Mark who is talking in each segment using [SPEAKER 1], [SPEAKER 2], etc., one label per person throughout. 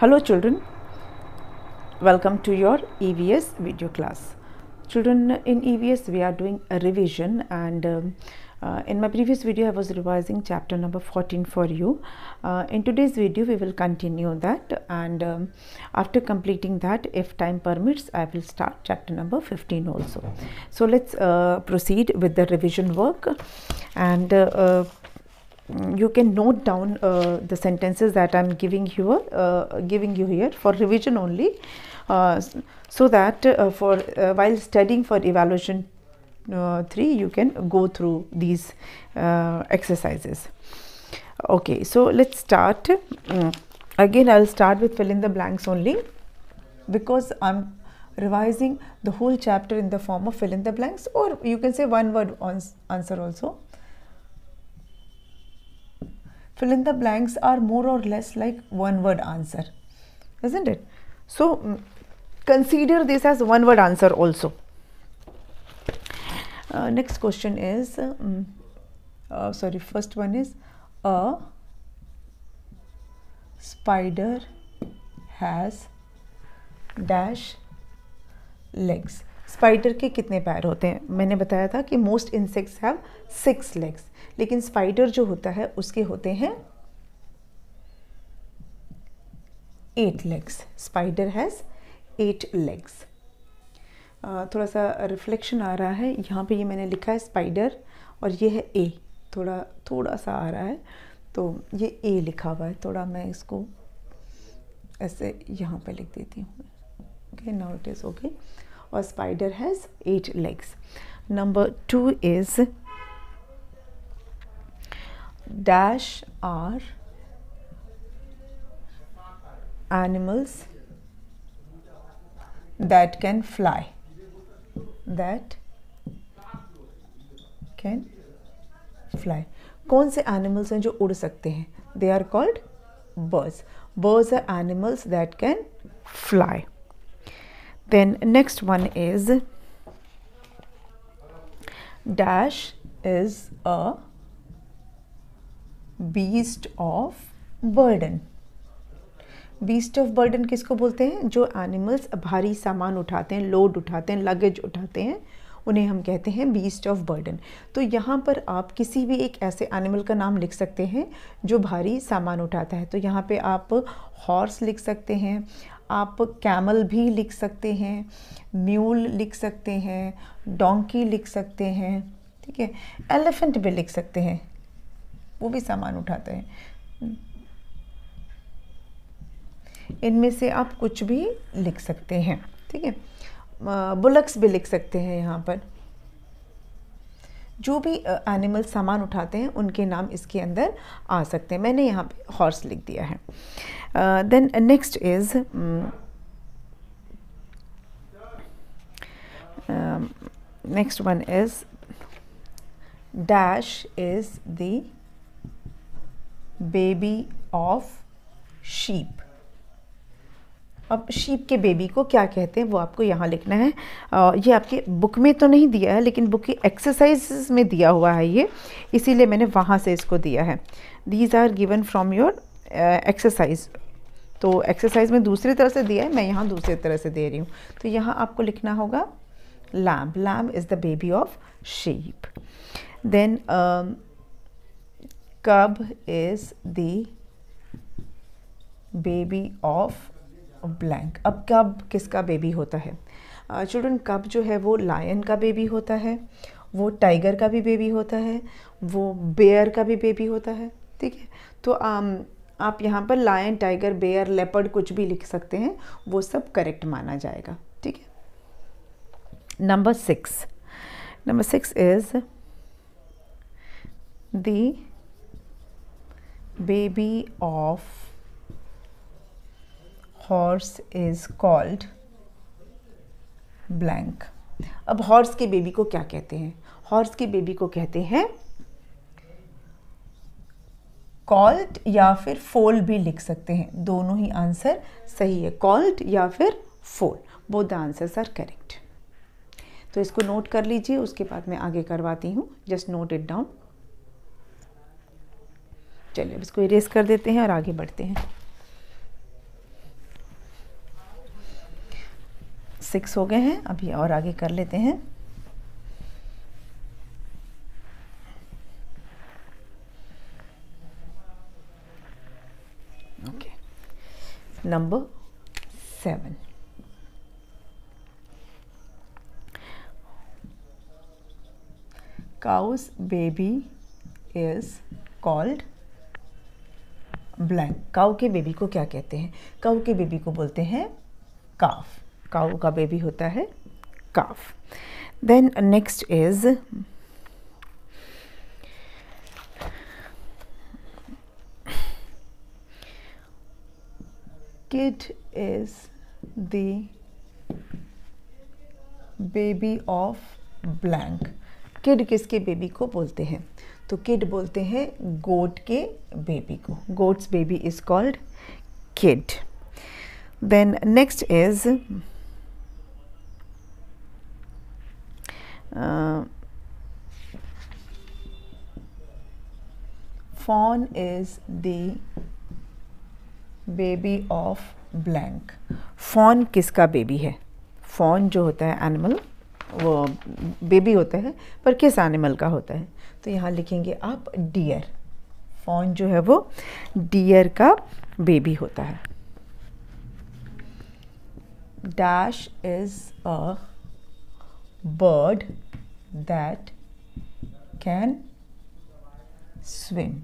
[SPEAKER 1] Hello children, welcome to your EVS video class. Children, in EVS we are doing a revision and um, uh, in my previous video I was revising chapter number 14 for you. Uh, in today's video we will continue that and um, after completing that if time permits I will start chapter number 15 also. So let's uh, proceed with the revision work and uh, uh, you can note down uh, the sentences that I'm giving you, uh, giving you here for revision only, uh, so that uh, for uh, while studying for evaluation uh, three, you can go through these exercises. Okay, so let's start. Mm, again, I'll start with fill in the blanks only because I'm revising the whole chapter in the form of fill in the blanks or you can say one word answer also fill in the blanks are more or less like one word answer isn't it so consider this as one word answer also uh, next question is uh, uh, sorry first one is a spider has dash legs spider ke kitne pair hote hain maine bataya tha ki most insects have six legs लेकिन spider जो होता है उसके होते हैं eight legs spider has eight legs थोड़ा सा reflection आ रहा है यहाँ पे ये मैंने लिखा है स्पाइडर और ये है ए थोड़ा थोड़ा सा आ रहा है तो ये ए लिखा हुआ है थोड़ा मैं इसको ऐसे यहाँ पे लिख देती हूँ okay now it is okay और spider has eight legs number two is dash are animals that can fly that can fly कौन से एनिमल्स हैं जो उड़ सकते birds birds are animals that can fly then next one is dash is a beast of burden beast of burden किसको बोलते हैं जो एनिमल्स भारी सामान उठाते हैं लोड उठाते हैं लगेज उठाते हैं उन्हें हम कहते हैं बीस्ट ऑफ बर्डन तो यहाँ पर आप किसी भी एक ऐसे एनिमल का नाम लिख सकते हैं जो भारी सामान उठाता है तो यहाँ पे आप हॉर्स लिख सकते हैं आप कैमल भी लिख सकते हैं म्यूल लिख सकते हैं डोंकी लिख सकते हैं ठीक है एलिफेंट भी लिख सकते हैं वो भी सामान उठाते हैं इनमें से आप कुछ भी लिख सकते हैं ठीक है बुलक्स भी लिख सकते हैं यहाँ पर जो भी एनिमल सामान उठाते हैं उनके नाम इसके अंदर आ सकते हैं मैंने यहाँ पे हॉर्स लिख दिया है then next is next one is dash is the baby of sheep अब शीप के बेबी को क्या कहते हैं वो आपको यहाँ लिखना है आ, ये आपके बुक में तो नहीं दिया है लेकिन बुक की एक्सरसाइज में दिया हुआ है ये इसीलिए मैंने वहाँ से इसको दिया है these are given from your exercise तो एक्सरसाइज में दूसरी तरह से दिया है मैं यहाँ दूसरी तरह से दे रही हूँ तो यहाँ आपको लिखना होगा lamb lamb is the baby of sheep then cub is the baby of blank अब कब किसका बेबी होता है चिल्ड्रन uh, कब जो है वो लायन का बेबी होता है वो टाइगर का भी बेबी होता है वो बेयर का भी बेबी होता है ठीक है तो आम, um, आप यहाँ पर लायन टाइगर बेयर लेपर्ड कुछ भी लिख सकते हैं वो सब करेक्ट माना जाएगा ठीक है number six number six is the baby of horse is called blank अब हॉर्स के बेबी को क्या कहते हैं हॉर्स के बेबी को कहते हैं कॉल्ड या फिर फोल भी लिख सकते हैं दोनों ही आंसर सही है कॉल्ड या फिर foal both the answers are correct तो इसको नोट कर लीजिए उसके बाद मैं आगे करवाती हूँ जस्ट नोट इट डाउन चलिए अब इसको इरेज कर देते हैं और आगे बढ़ते हैं सिक्स हो गए हैं अभी और आगे कर लेते हैं okay number seven cow's baby is called blank cow के बेबी को क्या कहते हैं काऊ के बेबी को बोलते हैं काफ काउ का बेबी होता है calf then next is kid is the baby of blank kid किसके बेबी को बोलते हैं तो किड बोलते हैं गोट के बेबी को goat's baby is called kid then next is fawn is the baby of blank fawn किसका बेबी है फॉन जो होता है एनिमल वो बेबी होता है पर किस एनिमल का होता है तो यहाँ लिखेंगे आप डियर फॉन जो है वो डियर का बेबी होता है dash is a bird that can swim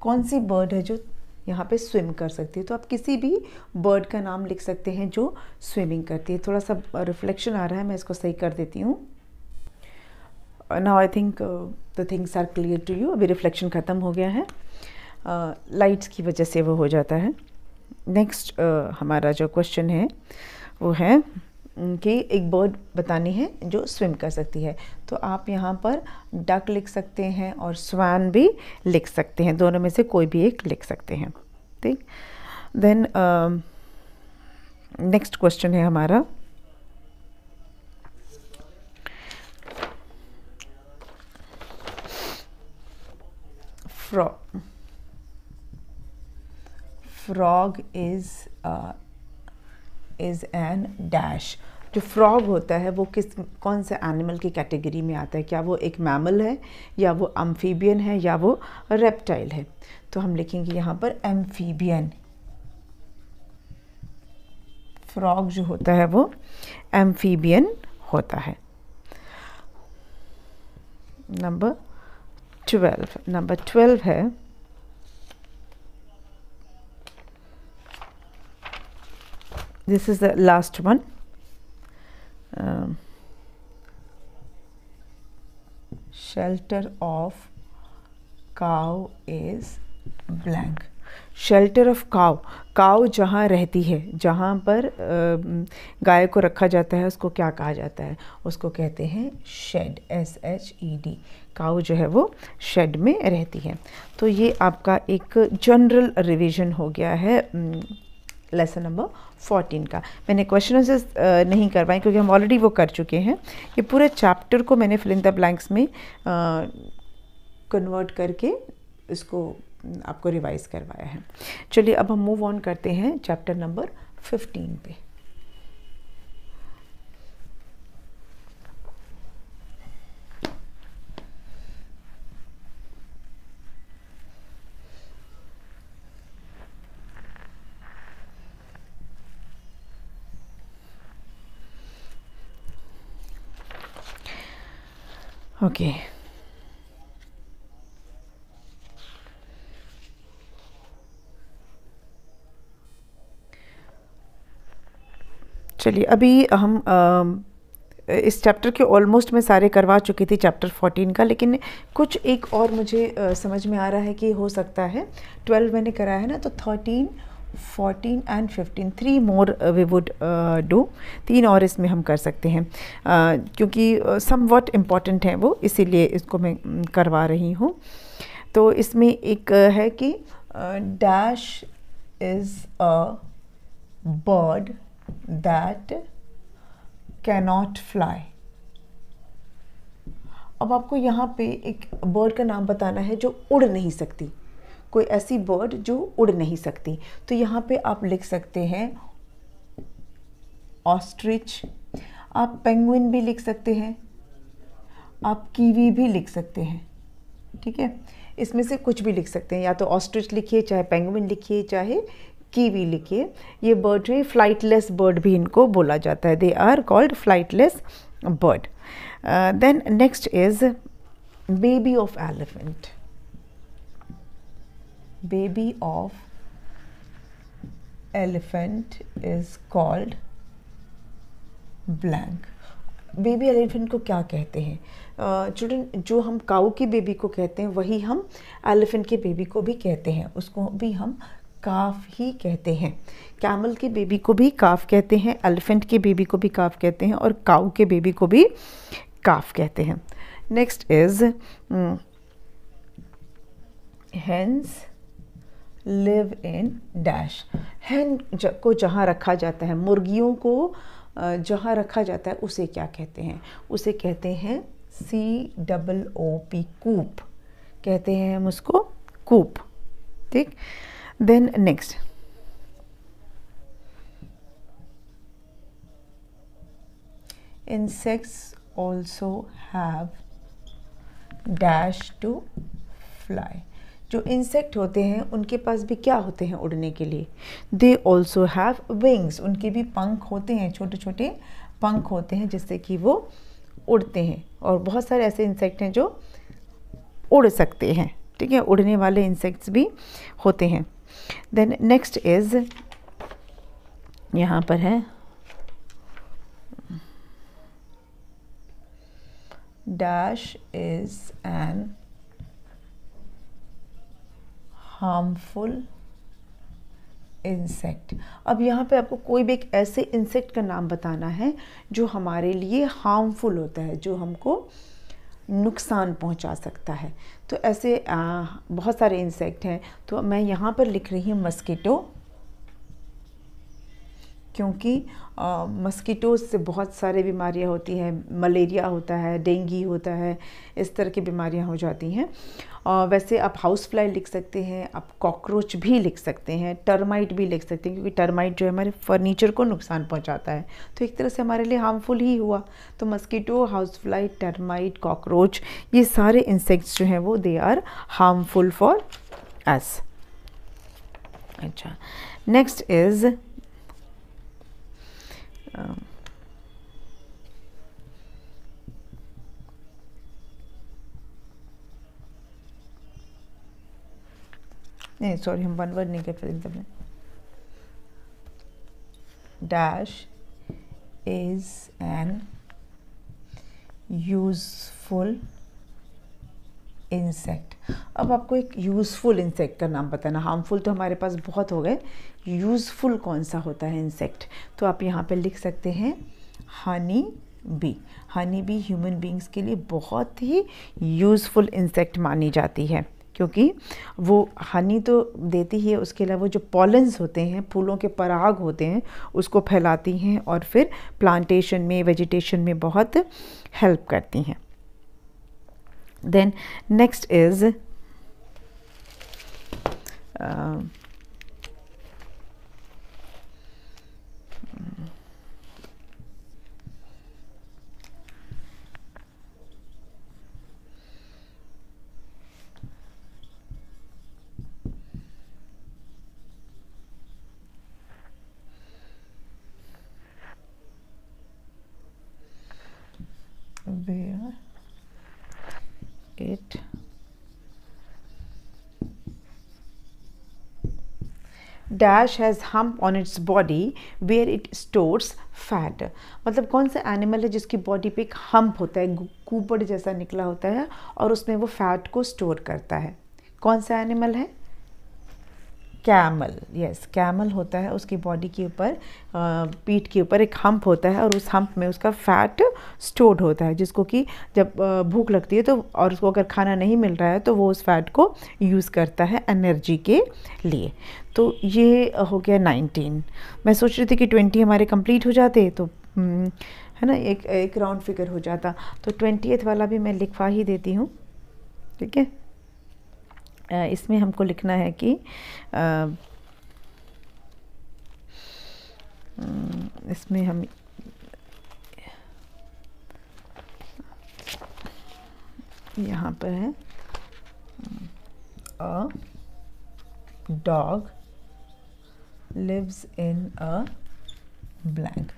[SPEAKER 1] कौन सी बर्ड है जो यहाँ पे स्विम कर सकती है तो आप किसी भी बर्ड का नाम लिख सकते हैं जो स्विमिंग करती है थोड़ा सा रिफ्लेक्शन आ रहा है मैं इसको सही कर देती हूँ now I think the things are clear to you अभी रिफ्लेक्शन ख़त्म हो गया है लाइट्स uh, की वजह से वो हो जाता है नेक्स्ट uh, हमारा जो क्वेश्चन है वो है की एक बर्ड बतानी है जो स्विम कर सकती है तो आप यहाँ पर डक लिख सकते हैं और स्वान भी लिख सकते हैं दोनों में से कोई भी एक लिख सकते हैं ठीक देन नेक्स्ट क्वेश्चन है हमारा frog frog is is an dash जो फ्रॉग होता है वो किस कौन से एनिमल की कैटेगरी में आता है क्या वो एक मैमल है या वो एम्फीबियन है या वो रेप्टाइल है तो हम लिखेंगे यहाँ पर एम्फीबियन फ्रॉग जो होता है वो एम्फीबियन होता है नंबर ट्वेल्व नंबर ट्वेल्व है this is the last one um, shelter of cow is blank shelter of cow cow जहाँ रहती है जहाँ पर गाय को रखा जाता है उसको क्या कहा जाता है उसको कहते हैं shed S H E D cow जो है वो शेड में रहती है तो ये आपका एक जनरल रिवीजन हो गया है लेसन नंबर 14 का मैंने क्वेश्चन से नहीं करवाए क्योंकि हम ऑलरेडी वो कर चुके हैं ये पूरे चैप्टर को मैंने फिल इन द ब्लैंक्स में कन्वर्ट करके इसको आपको रिवाइज करवाया है चलिए अब हम मूव ऑन करते हैं चैप्टर नंबर 15 पे ओके चलिए अभी हम इस चैप्टर के ऑलमोस्ट मैं सारे करवा चुकी थी चैप्टर 14 का लेकिन कुछ एक और मुझे समझ में आ रहा है कि हो सकता है 12 मैंने कराया है ना तो 13 fourteen and fifteen three more we would do तीन और इसमें हम कर सकते हैं uh, क्योंकि सम वॉट इम्पॉर्टेंट है वो इसीलिए इसको मैं करवा रही हूँ तो इसमें एक है कि dash is a bird that cannot fly अब आपको यहाँ पे एक बर्ड का नाम बताना है जो उड़ नहीं सकती कोई ऐसी बर्ड जो उड़ नहीं सकती तो यहाँ पे आप लिख सकते हैं ऑस्ट्रिच आप पेंगुइन भी लिख सकते हैं आप कीवी भी लिख सकते हैं ठीक है इसमें से कुछ भी लिख सकते हैं या तो ऑस्ट्रिच लिखिए चाहे पेंगुइन लिखिए चाहे कीवी लिखिए ये बर्ड जो है फ्लाइटलेस बर्ड भी इनको बोला जाता है they are called flightless bird then next is baby of elephant baby of elephant is called blank baby elephant को क्या कहते हैं चिल्ड्रन जो हम काऊ की बेबी को कहते हैं वही हम एलिफेंट के बेबी को भी कहते हैं उसको भी हम काफ ही कहते हैं कैमल के बेबी को भी काफ कहते हैं एलिफेंट के बेबी को भी काफ कहते हैं और काऊ के बेबी को भी काफ कहते हैं next is hens live in dash hen को जहाँ रखा जाता है मुर्गियों को जहाँ रखा जाता है उसे क्या कहते हैं उसे कहते हैं सी डबल ओ पी कूप कहते हैं हम उसको कूप ठीक then next insects also have dash to fly जो इंसेक्ट होते हैं उनके पास भी क्या होते हैं उड़ने के लिए दे ऑल्सो हैव विंग्स उनके भी पंख होते हैं छोटे छोटे पंख होते हैं जिससे कि वो उड़ते हैं और बहुत सारे ऐसे इंसेक्ट हैं जो उड़ सकते हैं ठीक है उड़ने वाले इंसेक्ट्स भी होते हैं देन नेक्स्ट इज़ यहाँ पर है dash is an harmful insect अब यहाँ पे आपको कोई भी एक ऐसे इंसेक्ट का नाम बताना है जो हमारे लिए हार्मफुल होता है जो हमको नुकसान पहुँचा सकता है तो ऐसे आ, बहुत सारे इंसेक्ट हैं तो मैं यहाँ पर लिख रही हूँ मस्कीटो क्योंकि मस्कीटो से बहुत सारे बीमारियाँ होती हैं मलेरिया होता है डेंगू होता है इस तरह की बीमारियाँ हो जाती हैं वैसे आप हाउस फ्लाई लिख सकते हैं आप कॉकरोच भी लिख सकते हैं टर्माइट भी लिख सकते हैं क्योंकि टर्माइट जो है हमारे फर्नीचर को नुकसान पहुंचाता है तो एक तरह से हमारे लिए हार्मफुल ही हुआ तो mosquito house fly termite cockroach ये सारे इंसेक्ट्स जो हैं वो they are harmful for us अच्छा नेक्स्ट इज़ नहीं सॉरी हम वन वर्ड नहीं कर पाते dash is an useful insect अब आपको एक यूज़फुल इंसेक्ट का नाम बताना हार्मफुल तो हमारे पास बहुत हो गए यूज़फुल कौन सा होता है इंसेक्ट तो आप यहाँ पे लिख सकते हैं honey bee honey bee human beings के लिए बहुत ही यूज़फुल इंसेक्ट मानी जाती है क्योंकि वो हनी तो देती ही है उसके अलावा जो पॉलन्स होते हैं फूलों के पराग होते हैं उसको फैलाती हैं और फिर प्लांटेशन में वेजिटेशन में बहुत हेल्प करती हैं then next is it dash has hump on its body where it stores fat मतलब कौन सा एनिमल है जिसकी बॉडी पे एक हम्प होता है कूपड़ जैसा निकला होता है और उसमें वो फैट को स्टोर करता है कौन सा एनिमल है कैमल यस कैमल होता है उसकी बॉडी के ऊपर पीठ के ऊपर एक हम्प होता है और उस हम्प में उसका फैट स्टोर्ड होता है जिसको कि जब भूख लगती है तो और उसको अगर खाना नहीं मिल रहा है तो वो उस फैट को यूज़ करता है एनर्जी के लिए तो ये हो गया नाइनटीन मैं सोच रही थी कि ट्वेंटी हमारे कंप्लीट हो जाते तो हम्म, है ना एक एक राउंड फिगर हो जाता तो ट्वेंटी वाला भी मैं लिखवा ही देती हूँ ठीक है इसमें हमको लिखना है कि हम्म, इसमें हम यहाँ पर है a dog lives in a blank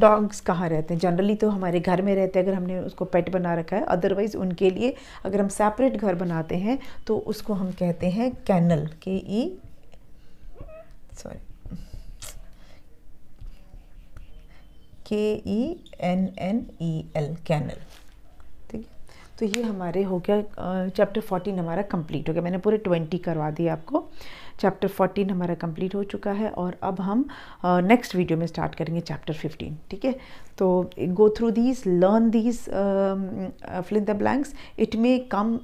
[SPEAKER 1] dogs कहाँ रहते हैं जनरली तो हमारे घर में रहते हैं अगर हमने उसको पेट बना रखा है अदरवाइज़ उनके लिए अगर हम सेपरेट घर बनाते हैं तो उसको हम कहते हैं कैनल के E sorry K E N N E L kennel ठीक है तो ये हमारे हो गया चैप्टर फोर्टीन हमारा कंप्लीट हो गया मैंने पूरे ट्वेंटी करवा दिए आपको चैप्टर 14 हमारा कंप्लीट हो चुका है और अब हम नेक्स्ट वीडियो में स्टार्ट करेंगे चैप्टर 15 ठीक है तो go through these learn these fill in the blanks it may come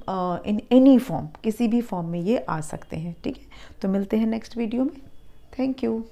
[SPEAKER 1] in any form किसी भी फॉर्म में ये आ सकते हैं ठीक है तो मिलते हैं नेक्स्ट वीडियो में थैंक यू